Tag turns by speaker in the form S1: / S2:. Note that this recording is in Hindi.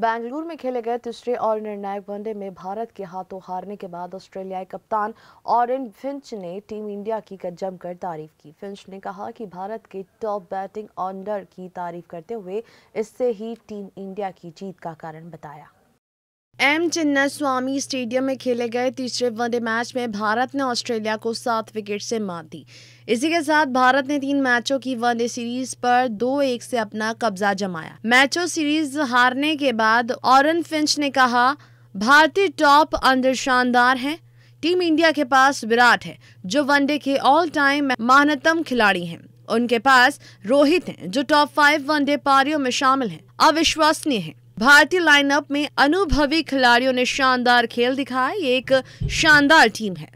S1: बेंगलुरु में खेले गए तीसरे और निर्णायक वनडे में भारत के हाथों हारने के बाद ऑस्ट्रेलियाई कप्तान और फिंच ने टीम इंडिया की जमकर तारीफ की फिंच ने कहा कि भारत के टॉप बैटिंग ऑर्डर की तारीफ करते हुए इससे ही टीम इंडिया की जीत का कारण बताया एम चिन्ना स्वामी स्टेडियम में खेले गए तीसरे वनडे मैच में भारत ने ऑस्ट्रेलिया को सात विकेट से मात दी इसी के साथ भारत ने तीन मैचों की वनडे सीरीज पर दो एक से अपना कब्जा जमाया मैचों सीरीज हारने के बाद ऑरन फिंच ने कहा भारतीय टॉप अंदर शानदार हैं टीम इंडिया के पास विराट है जो वनडे के ऑल टाइम महानतम खिलाड़ी हैं उनके पास रोहित हैं जो टॉप फाइव वनडे पारियों में शामिल हैं अविश्वसनीय हैं भारतीय लाइनअप में अनुभवी खिलाड़ियों ने शानदार खेल दिखाया ये एक शानदार टीम है